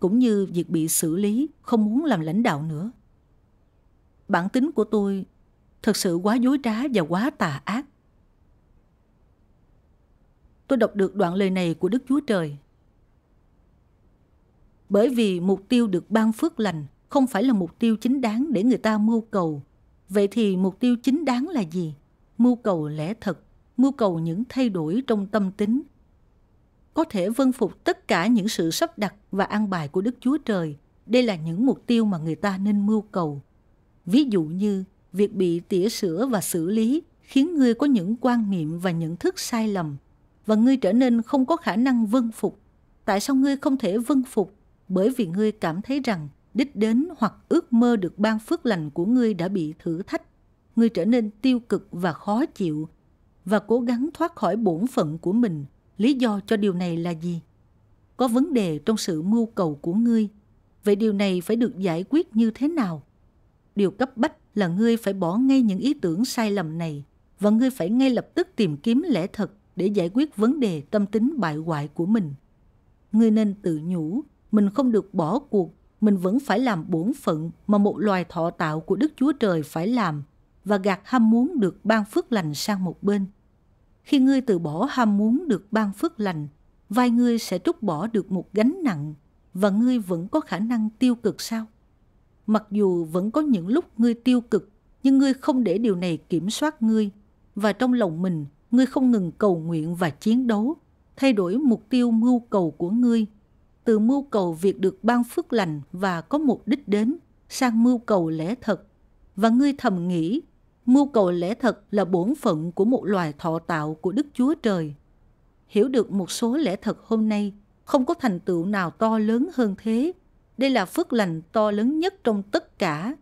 cũng như việc bị xử lý không muốn làm lãnh đạo nữa. Bản tính của tôi thật sự quá dối trá và quá tà ác. Tôi đọc được đoạn lời này của Đức Chúa Trời. Bởi vì mục tiêu được ban phước lành không phải là mục tiêu chính đáng để người ta mưu cầu. Vậy thì mục tiêu chính đáng là gì? Mưu cầu lẽ thật, mưu cầu những thay đổi trong tâm tính, có thể vân phục tất cả những sự sắp đặt và an bài của Đức Chúa Trời. Đây là những mục tiêu mà người ta nên mưu cầu. Ví dụ như, việc bị tỉa sửa và xử lý khiến ngươi có những quan niệm và nhận thức sai lầm và ngươi trở nên không có khả năng vân phục. Tại sao ngươi không thể vân phục? Bởi vì ngươi cảm thấy rằng đích đến hoặc ước mơ được ban phước lành của ngươi đã bị thử thách. Ngươi trở nên tiêu cực và khó chịu và cố gắng thoát khỏi bổn phận của mình – Lý do cho điều này là gì? Có vấn đề trong sự mưu cầu của ngươi. Vậy điều này phải được giải quyết như thế nào? Điều cấp bách là ngươi phải bỏ ngay những ý tưởng sai lầm này và ngươi phải ngay lập tức tìm kiếm lẽ thật để giải quyết vấn đề tâm tính bại hoại của mình. Ngươi nên tự nhủ, mình không được bỏ cuộc, mình vẫn phải làm bổn phận mà một loài thọ tạo của Đức Chúa Trời phải làm và gạt ham muốn được ban phước lành sang một bên khi ngươi từ bỏ ham muốn được ban phước lành, vai ngươi sẽ trút bỏ được một gánh nặng và ngươi vẫn có khả năng tiêu cực sao? Mặc dù vẫn có những lúc ngươi tiêu cực, nhưng ngươi không để điều này kiểm soát ngươi và trong lòng mình, ngươi không ngừng cầu nguyện và chiến đấu, thay đổi mục tiêu mưu cầu của ngươi. Từ mưu cầu việc được ban phước lành và có mục đích đến sang mưu cầu lẽ thật. Và ngươi thầm nghĩ mưu cầu lẽ thật là bổn phận của một loài thọ tạo của Đức Chúa Trời. Hiểu được một số lẽ thật hôm nay, không có thành tựu nào to lớn hơn thế. Đây là phước lành to lớn nhất trong tất cả.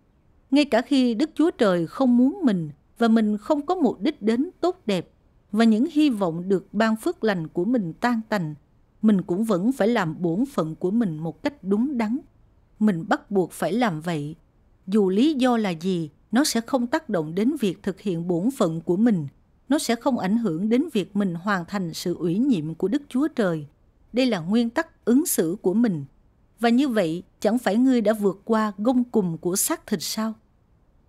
Ngay cả khi Đức Chúa Trời không muốn mình và mình không có mục đích đến tốt đẹp và những hy vọng được ban phước lành của mình tan tành, mình cũng vẫn phải làm bổn phận của mình một cách đúng đắn. Mình bắt buộc phải làm vậy. Dù lý do là gì, nó sẽ không tác động đến việc thực hiện bổn phận của mình nó sẽ không ảnh hưởng đến việc mình hoàn thành sự ủy nhiệm của đức chúa trời đây là nguyên tắc ứng xử của mình và như vậy chẳng phải ngươi đã vượt qua gông cùm của xác thịt sao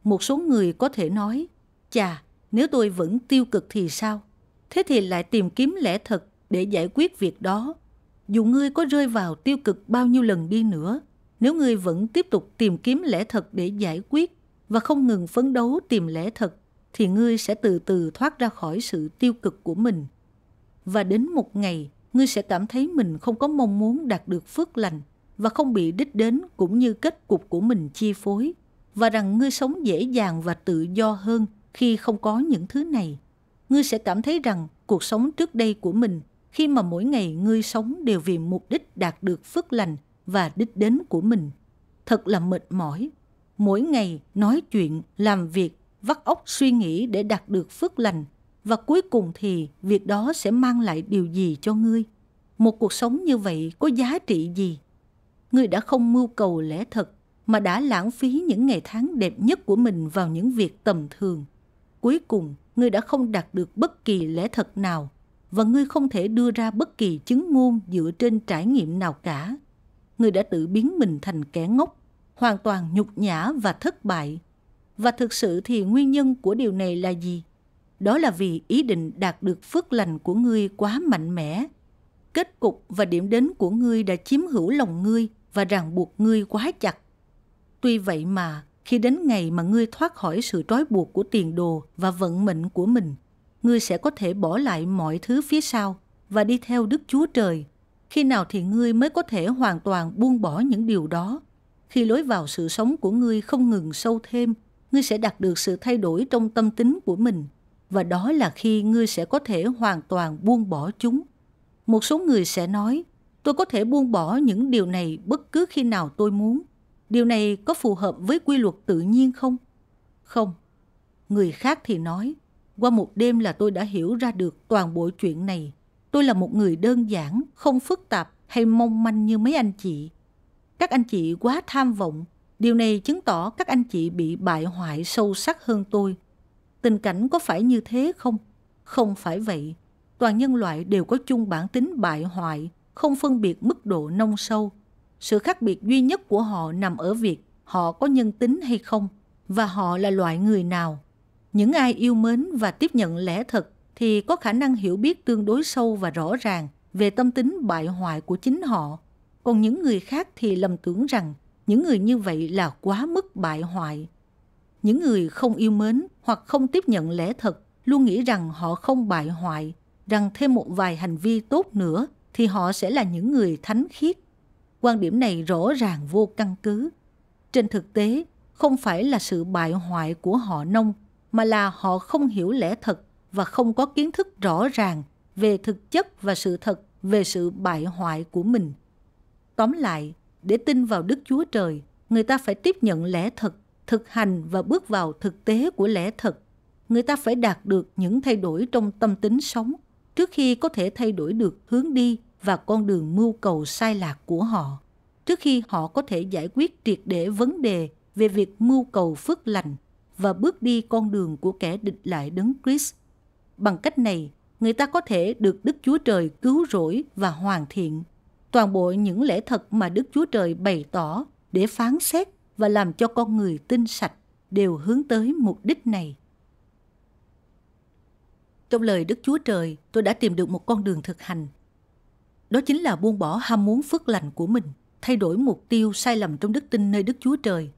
một số người có thể nói chà nếu tôi vẫn tiêu cực thì sao thế thì lại tìm kiếm lẽ thật để giải quyết việc đó dù ngươi có rơi vào tiêu cực bao nhiêu lần đi nữa nếu ngươi vẫn tiếp tục tìm kiếm lẽ thật để giải quyết và không ngừng phấn đấu tìm lẽ thật thì ngươi sẽ từ từ thoát ra khỏi sự tiêu cực của mình. Và đến một ngày, ngươi sẽ cảm thấy mình không có mong muốn đạt được phước lành và không bị đích đến cũng như kết cục của mình chi phối và rằng ngươi sống dễ dàng và tự do hơn khi không có những thứ này. Ngươi sẽ cảm thấy rằng cuộc sống trước đây của mình khi mà mỗi ngày ngươi sống đều vì mục đích đạt được phước lành và đích đến của mình. Thật là mệt mỏi mỗi ngày nói chuyện, làm việc, vắt óc suy nghĩ để đạt được phước lành và cuối cùng thì việc đó sẽ mang lại điều gì cho ngươi? Một cuộc sống như vậy có giá trị gì? Ngươi đã không mưu cầu lẽ thật mà đã lãng phí những ngày tháng đẹp nhất của mình vào những việc tầm thường. Cuối cùng, ngươi đã không đạt được bất kỳ lẽ thật nào và ngươi không thể đưa ra bất kỳ chứng ngôn dựa trên trải nghiệm nào cả. Ngươi đã tự biến mình thành kẻ ngốc hoàn toàn nhục nhã và thất bại. Và thực sự thì nguyên nhân của điều này là gì? Đó là vì ý định đạt được phước lành của ngươi quá mạnh mẽ. Kết cục và điểm đến của ngươi đã chiếm hữu lòng ngươi và ràng buộc ngươi quá chặt. Tuy vậy mà, khi đến ngày mà ngươi thoát khỏi sự trói buộc của tiền đồ và vận mệnh của mình, ngươi sẽ có thể bỏ lại mọi thứ phía sau và đi theo Đức Chúa Trời. Khi nào thì ngươi mới có thể hoàn toàn buông bỏ những điều đó khi lối vào sự sống của ngươi không ngừng sâu thêm ngươi sẽ đạt được sự thay đổi trong tâm tính của mình và đó là khi ngươi sẽ có thể hoàn toàn buông bỏ chúng một số người sẽ nói tôi có thể buông bỏ những điều này bất cứ khi nào tôi muốn điều này có phù hợp với quy luật tự nhiên không không người khác thì nói qua một đêm là tôi đã hiểu ra được toàn bộ chuyện này tôi là một người đơn giản không phức tạp hay mong manh như mấy anh chị các anh chị quá tham vọng. Điều này chứng tỏ các anh chị bị bại hoại sâu sắc hơn tôi. Tình cảnh có phải như thế không? Không phải vậy. Toàn nhân loại đều có chung bản tính bại hoại, không phân biệt mức độ nông sâu. Sự khác biệt duy nhất của họ nằm ở việc họ có nhân tính hay không và họ là loại người nào. Những ai yêu mến và tiếp nhận lẽ thật thì có khả năng hiểu biết tương đối sâu và rõ ràng về tâm tính bại hoại của chính họ còn những người khác thì lầm tưởng rằng những người như vậy là quá mức bại hoại. Những người không yêu mến hoặc không tiếp nhận lẽ thật luôn nghĩ rằng họ không bại hoại, rằng thêm một vài hành vi tốt nữa thì họ sẽ là những người thánh khiết. Quan điểm này rõ ràng vô căn cứ. Trên thực tế, không phải là sự bại hoại của họ nông, mà là họ không hiểu lẽ thật và không có kiến thức rõ ràng về thực chất và sự thật về sự bại hoại của mình. Tóm lại, để tin vào Đức Chúa Trời, người ta phải tiếp nhận lẽ thật, thực hành và bước vào thực tế của lẽ thật. Người ta phải đạt được những thay đổi trong tâm tính sống trước khi có thể thay đổi được hướng đi và con đường mưu cầu sai lạc của họ, trước khi họ có thể giải quyết triệt để vấn đề về việc mưu cầu phước lành và bước đi con đường của kẻ địch lại đấng Christ. Bằng cách này, người ta có thể được Đức Chúa Trời cứu rỗi và hoàn thiện toàn bộ những lẽ thật mà Đức Chúa Trời bày tỏ để phán xét và làm cho con người tinh sạch đều hướng tới mục đích này. Trong lời Đức Chúa Trời, tôi đã tìm được một con đường thực hành. Đó chính là buông bỏ ham muốn phước lành của mình, thay đổi mục tiêu sai lầm trong đức tin nơi Đức Chúa Trời.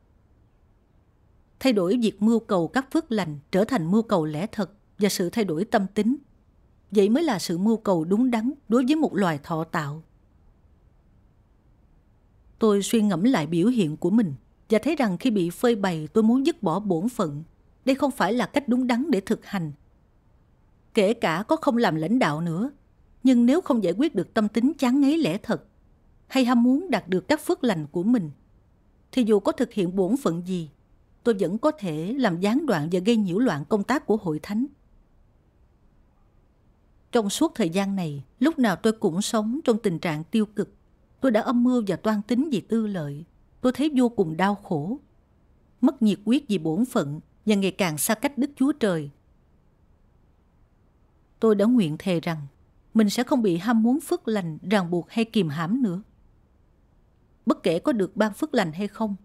Thay đổi việc mưu cầu các phước lành trở thành mưu cầu lẽ thật và sự thay đổi tâm tính. Vậy mới là sự mưu cầu đúng đắn đối với một loài thọ tạo Tôi suy ngẫm lại biểu hiện của mình và thấy rằng khi bị phơi bày tôi muốn dứt bỏ bổn phận. Đây không phải là cách đúng đắn để thực hành. Kể cả có không làm lãnh đạo nữa, nhưng nếu không giải quyết được tâm tính chán ngấy lẽ thật hay ham muốn đạt được các phước lành của mình, thì dù có thực hiện bổn phận gì, tôi vẫn có thể làm gián đoạn và gây nhiễu loạn công tác của hội thánh. Trong suốt thời gian này, lúc nào tôi cũng sống trong tình trạng tiêu cực. Tôi đã âm mưu và toan tính vì tư lợi. Tôi thấy vô cùng đau khổ. Mất nhiệt quyết vì bổn phận và ngày càng xa cách Đức Chúa Trời. Tôi đã nguyện thề rằng mình sẽ không bị ham muốn phước lành, ràng buộc hay kìm hãm nữa. Bất kể có được ban phước lành hay không,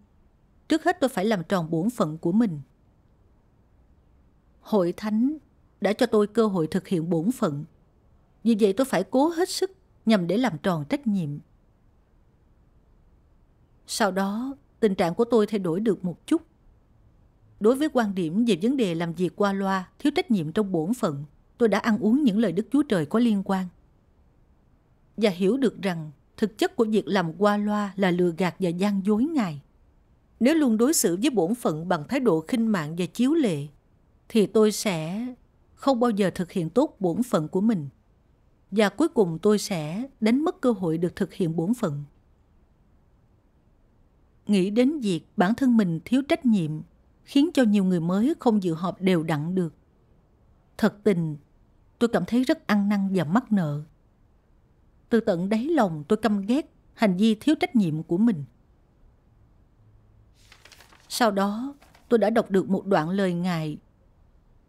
trước hết tôi phải làm tròn bổn phận của mình. Hội Thánh đã cho tôi cơ hội thực hiện bổn phận. Vì vậy tôi phải cố hết sức nhằm để làm tròn trách nhiệm. Sau đó, tình trạng của tôi thay đổi được một chút. Đối với quan điểm về vấn đề làm việc qua loa, thiếu trách nhiệm trong bổn phận, tôi đã ăn uống những lời Đức Chúa Trời có liên quan. Và hiểu được rằng thực chất của việc làm qua loa là lừa gạt và gian dối Ngài. Nếu luôn đối xử với bổn phận bằng thái độ khinh mạng và chiếu lệ, thì tôi sẽ không bao giờ thực hiện tốt bổn phận của mình. Và cuối cùng tôi sẽ đánh mất cơ hội được thực hiện bổn phận nghĩ đến việc bản thân mình thiếu trách nhiệm khiến cho nhiều người mới không dự họp đều đặn được. Thật tình, tôi cảm thấy rất ăn năn và mắc nợ. Từ tận đáy lòng tôi căm ghét hành vi thiếu trách nhiệm của mình. Sau đó, tôi đã đọc được một đoạn lời ngài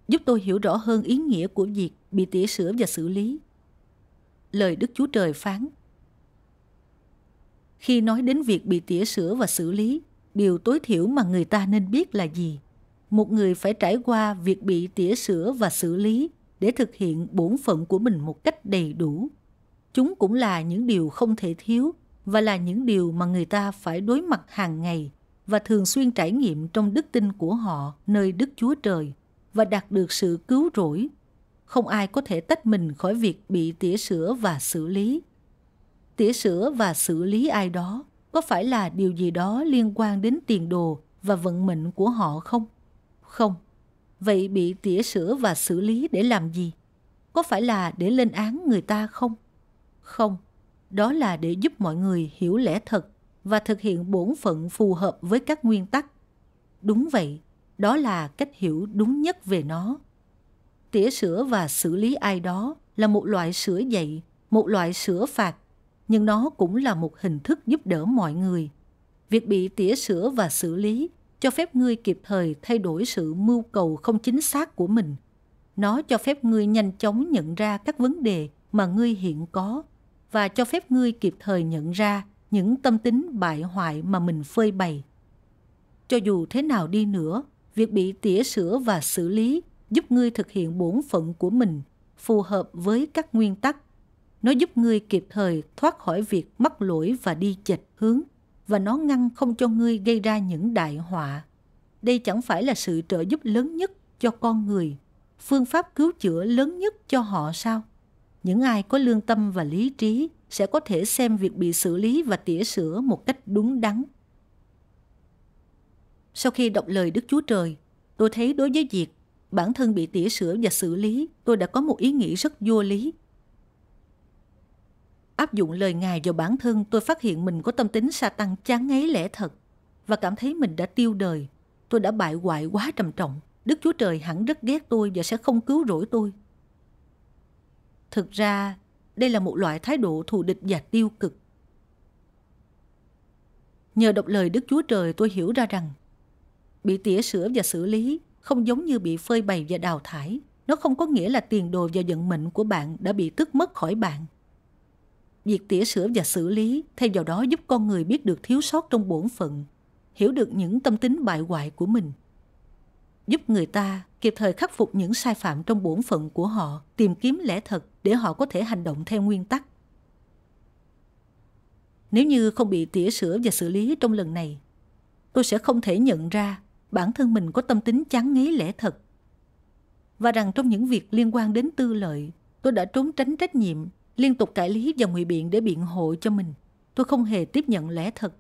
giúp tôi hiểu rõ hơn ý nghĩa của việc bị tỉa sửa và xử lý. Lời Đức Chúa Trời phán – khi nói đến việc bị tỉa sửa và xử lý điều tối thiểu mà người ta nên biết là gì một người phải trải qua việc bị tỉa sửa và xử lý để thực hiện bổn phận của mình một cách đầy đủ chúng cũng là những điều không thể thiếu và là những điều mà người ta phải đối mặt hàng ngày và thường xuyên trải nghiệm trong đức tin của họ nơi đức chúa trời và đạt được sự cứu rỗi không ai có thể tách mình khỏi việc bị tỉa sửa và xử lý tỉa sửa và xử lý ai đó có phải là điều gì đó liên quan đến tiền đồ và vận mệnh của họ không? Không. Vậy bị tỉa sửa và xử lý để làm gì? Có phải là để lên án người ta không? Không. Đó là để giúp mọi người hiểu lẽ thật và thực hiện bổn phận phù hợp với các nguyên tắc. Đúng vậy, đó là cách hiểu đúng nhất về nó. Tỉa sửa và xử lý ai đó là một loại sửa dạy, một loại sửa phạt nhưng nó cũng là một hình thức giúp đỡ mọi người. Việc bị tỉa sửa và xử lý cho phép ngươi kịp thời thay đổi sự mưu cầu không chính xác của mình. Nó cho phép ngươi nhanh chóng nhận ra các vấn đề mà ngươi hiện có và cho phép ngươi kịp thời nhận ra những tâm tính bại hoại mà mình phơi bày. Cho dù thế nào đi nữa, việc bị tỉa sửa và xử lý giúp ngươi thực hiện bổn phận của mình phù hợp với các nguyên tắc nó giúp ngươi kịp thời thoát khỏi việc mắc lỗi và đi chệch hướng và nó ngăn không cho ngươi gây ra những đại họa. Đây chẳng phải là sự trợ giúp lớn nhất cho con người, phương pháp cứu chữa lớn nhất cho họ sao? Những ai có lương tâm và lý trí sẽ có thể xem việc bị xử lý và tỉa sửa một cách đúng đắn. Sau khi đọc lời Đức Chúa Trời, tôi thấy đối với việc bản thân bị tỉa sửa và xử lý, tôi đã có một ý nghĩ rất vô lý Áp dụng lời Ngài vào bản thân tôi phát hiện mình có tâm tính sa tăng chán ngấy lẽ thật và cảm thấy mình đã tiêu đời. Tôi đã bại hoại quá trầm trọng. Đức Chúa Trời hẳn rất ghét tôi và sẽ không cứu rỗi tôi. Thực ra, đây là một loại thái độ thù địch và tiêu cực. Nhờ đọc lời Đức Chúa Trời tôi hiểu ra rằng bị tỉa sửa và xử lý không giống như bị phơi bày và đào thải. Nó không có nghĩa là tiền đồ và vận mệnh của bạn đã bị tước mất khỏi bạn việc tỉa sửa và xử lý thay vào đó giúp con người biết được thiếu sót trong bổn phận hiểu được những tâm tính bại hoại của mình giúp người ta kịp thời khắc phục những sai phạm trong bổn phận của họ tìm kiếm lẽ thật để họ có thể hành động theo nguyên tắc nếu như không bị tỉa sửa và xử lý trong lần này tôi sẽ không thể nhận ra bản thân mình có tâm tính chán ngấy lẽ thật và rằng trong những việc liên quan đến tư lợi tôi đã trốn tránh trách nhiệm liên tục cãi lý và ngụy biện để biện hộ cho mình. Tôi không hề tiếp nhận lẽ thật.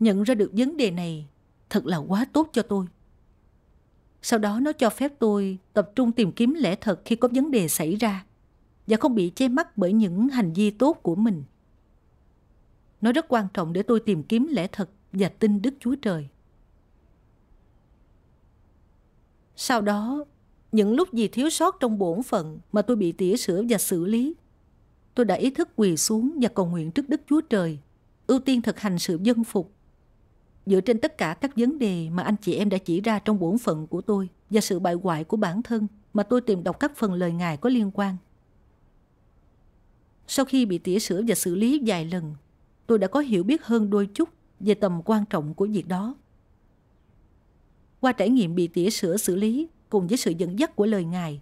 Nhận ra được vấn đề này thật là quá tốt cho tôi. Sau đó nó cho phép tôi tập trung tìm kiếm lẽ thật khi có vấn đề xảy ra và không bị che mắt bởi những hành vi tốt của mình. Nó rất quan trọng để tôi tìm kiếm lẽ thật và tin Đức Chúa Trời. Sau đó, những lúc gì thiếu sót trong bổn phận mà tôi bị tỉa sửa và xử lý. Tôi đã ý thức quỳ xuống và cầu nguyện trước Đức Chúa Trời, ưu tiên thực hành sự dân phục. Dựa trên tất cả các vấn đề mà anh chị em đã chỉ ra trong bổn phận của tôi và sự bại hoại của bản thân mà tôi tìm đọc các phần lời Ngài có liên quan. Sau khi bị tỉa sửa và xử lý vài lần, tôi đã có hiểu biết hơn đôi chút về tầm quan trọng của việc đó. Qua trải nghiệm bị tỉa sửa xử lý, cùng với sự dẫn dắt của lời Ngài,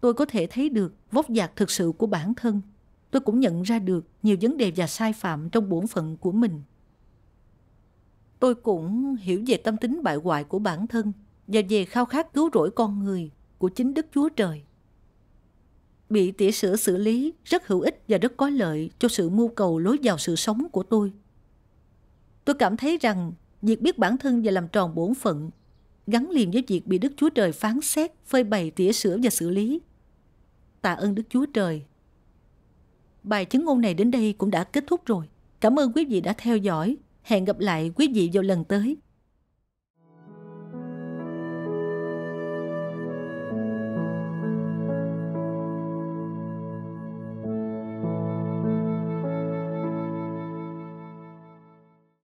tôi có thể thấy được vóc dạc thực sự của bản thân. Tôi cũng nhận ra được nhiều vấn đề và sai phạm trong bổn phận của mình. Tôi cũng hiểu về tâm tính bại hoại của bản thân và về khao khát cứu rỗi con người của chính Đức Chúa Trời. Bị tỉa sửa xử lý rất hữu ích và rất có lợi cho sự mưu cầu lối vào sự sống của tôi. Tôi cảm thấy rằng việc biết bản thân và làm tròn bổn phận gắn liền với việc bị Đức Chúa Trời phán xét, phơi bày tỉa sửa và xử lý. Tạ ơn Đức Chúa Trời. Bài chứng ngôn này đến đây cũng đã kết thúc rồi. Cảm ơn quý vị đã theo dõi. Hẹn gặp lại quý vị vào lần tới.